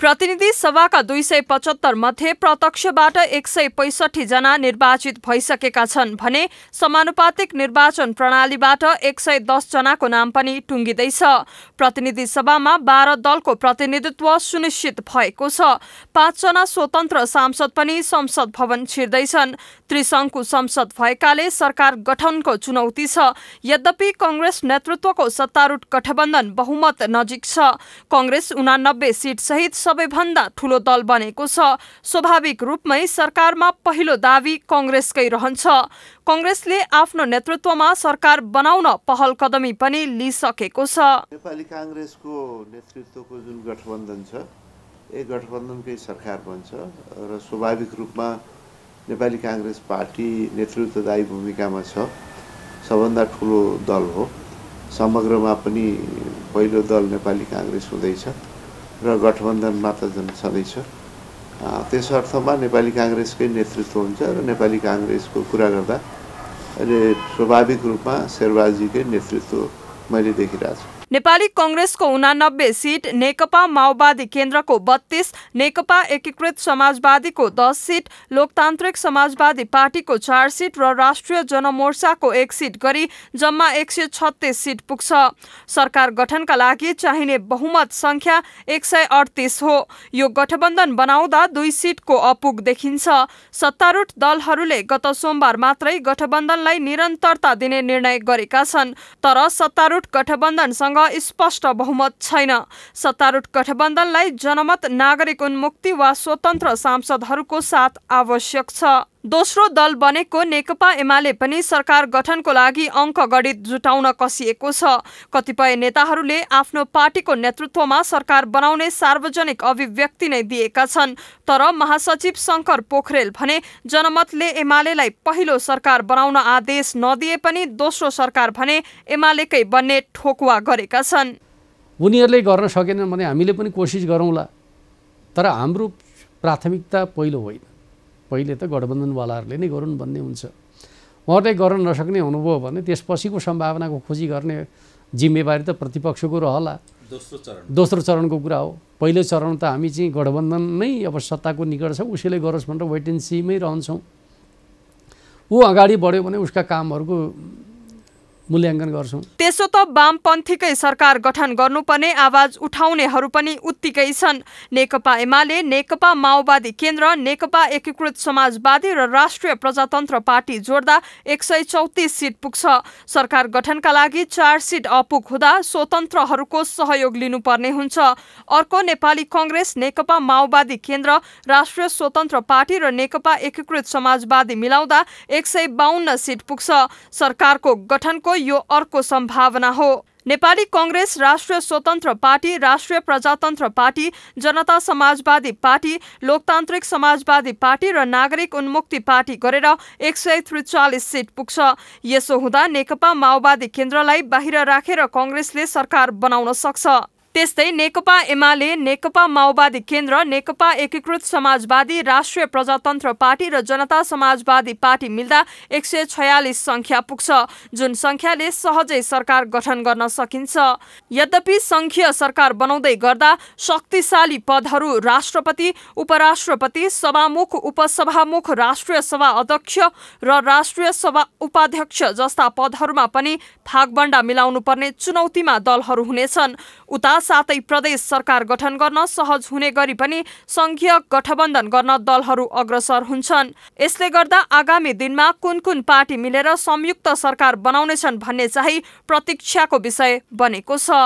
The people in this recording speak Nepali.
प्रतिनिधि सभाका दुई सय पचहत्तर मध्ये प्रत्यक्षबाट एक सय पैसठी जना निर्वाचित भइसकेका छन् भने समानुपातिक निर्वाचन प्रणालीबाट एक सय दसजनाको नाम पनि टुङ्गिँदैछ प्रतिनिधि सभामा बाह्र दलको प्रतिनिधित्व सुनिश्चित भएको छ पाँचजना स्वतन्त्र सांसद पनि संसद भवन छिर्दैछन् त्रिसङ्घको संसद भएकाले सरकार गठनको चुनौती छ यद्यपि कङ्ग्रेस नेतृत्वको सत्तारूढ गठबन्धन बहुमत नजिक छ कङ्ग्रेस उनानब्बे सिटसहित सबैभन्दा ठुलो दल बनेको छ स्वाभाविक रूपमै सरकारमा पहिलो दावी कङ्ग्रेसकै रहन्छ कङ्ग्रेसले आफ्नो नेतृत्वमा सरकार बनाउन पहल कदमी पनि लिइसकेको छ नेपाली काङ्ग्रेसको नेतृत्वको जुन गठबन्धन छ ए गठबन्धनकै सरकार बन्छ र स्वाभाविक रूपमा नेपाली काङ्ग्रेस पार्टी नेतृत्वदायी भूमिकामा छ सबभन्दा ठुलो दल हो समग्रमा पनि पहिलो दल नेपाली काङ्ग्रेस हुँदैछ र गठबन्धनमा त झन् छँदैछ त्यस अर्थमा नेपाली काङ्ग्रेसकै नेतृत्व हुन्छ र नेपाली काङ्ग्रेसको कुरा गर्दा अहिले स्वाभाविक रूपमा शेरबाजीकै नेतृत्व मैले देखिरहेको छु नेपाली कङ्ग्रेसको उनानब्बे सिट नेकपा माओवादी केन्द्रको बत्तीस नेकपा एकीकृत समाजवादीको दस सिट लोकतान्त्रिक समाजवादी पार्टीको चार सिट र राष्ट्रिय जनमोर्चाको एक सिट गरी जम्मा एक सय छत्तिस सिट पुग्छ सरकार गठनका लागि चाहिने बहुमत सङ्ख्या एक सय अडतिस हो यो गठबन्धन बनाउँदा दुई सिटको अपुग देखिन्छ सत्तारूढ दलहरूले गत सोमबार मात्रै गठबन्धनलाई निरन्तरता दिने निर्णय गरेका छन् तर सत्तारूढ गठबन्धनसँग पार्टीसँग स्पष्ट बहुमत छैन सत्तारूढ गठबन्धनलाई जनमत नागरिक उन्मुक्ति वा स्वतन्त्र सांसदहरूको साथ आवश्यक छ दोस्रो दल बनेको नेकपा एमाले पनि सरकार गठनको लागि अङ्क गणित जुटाउन कसिएको छ कतिपय नेताहरूले आफ्नो पार्टीको नेतृत्वमा सरकार बनाउने सार्वजनिक अभिव्यक्ति नै दिएका छन् तर महासचिव शङ्कर पोखरेल भने जनमतले एमालेलाई पहिलो सरकार बनाउन आदेश नदिए पनि दोस्रो सरकार भने एमालेकै बन्ने ठोकुवा गरेका छन् उनीहरूले गर्न सकेनन् भने हामीले पनि कोसिस गरौँला तर हाम्रो प्राथमिकता पहिलो होइन पहिले त गठबन्धनवालाहरूले नै गरून् भन्ने हुन्छ उहाँहरूले गर्न नसक्ने हुनुभयो भने त्यसपछिको सम्भावनाको खोजी गर्ने जिम्मेवारी त प्रतिपक्षको रहला दोस्रो चरण दोस्रो चरणको कुरा हो पहिलो चरण त हामी चाहिँ गठबन्धन नै अब सत्ताको निकट छ उसैले गरोस् भनेर वेट रहन्छौँ ऊ अगाडि बढ्यो भने उसका कामहरूको मूल्याङ्कन गर्छौँ त्यसो त वामपन्थीकै सरकार गठन गर्नुपर्ने आवाज उठाउनेहरू पनि उत्तिकै छन् नेकपा एमाले नेकपा माओवादी केन्द्र नेकपा एकीकृत समाजवादी र राष्ट्रिय प्रजातन्त्र पार्टी जोड्दा एक सय चौतिस सिट पुग्छ सरकार गठनका लागि चार सिट अपुग हुँदा स्वतन्त्रहरूको सहयोग लिनुपर्ने हुन्छ अर्को नेपाली कङ्ग्रेस नेकपा माओवादी केन्द्र राष्ट्रिय स्वतन्त्र पार्टी र नेकपा एकीकृत समाजवादी मिलाउँदा एक सय बाहन्न सिट पुग्छ सरकारको गठनको यो अर्को सम्भावना हो नेपाली कङ्ग्रेस राष्ट्रिय स्वतन्त्र पार्टी राष्ट्रिय प्रजातन्त्र पार्टी जनता समाजवादी पार्टी लोकतान्त्रिक समाजवादी पार्टी र नागरिक उन्मुक्ति पार्टी गरेर एक सय त्रिचालिस सिट पुग्छ यसो हुँदा नेकपा माओवादी केन्द्रलाई बाहिर राखेर रा कङ्ग्रेसले सरकार बनाउन सक्छ त्यस्तै नेकपा एमाले नेकपा माओवादी केन्द्र नेकपा एकीकृत समाजवादी राष्ट्रिय प्रजातन्त्र पार्टी र जनता समाजवादी पार्टी मिल्दा एक सय छयालिस सङ्ख्या पुग्छ जुन सङ्ख्याले सहजै सरकार गठन गर्न सकिन्छ यद्यपि सङ्घीय सरकार बनाउँदै गर्दा शक्तिशाली पदहरू राष्ट्रपति उपराष्ट्रपति सभामुख उपसभामुख राष्ट्रिय सभा अध्यक्ष र राष्ट्रिय सभा उपाध्यक्ष जस्ता पदहरूमा पनि फागबन्डा मिलाउनुपर्ने चुनौतीमा दलहरू हुनेछन् उता साथै प्रदेश सरकार गठन गर्न सहज हुने गरी पनि संघीय गठबन्धन गर्न दलहरू अग्रसर हुन्छन् यसले गर्दा आगामी दिनमा कुन कुन पार्टी मिलेर संयुक्त सरकार बनाउनेछन् भन्ने चाहिँ प्रतीक्षाको विषय बनेको छ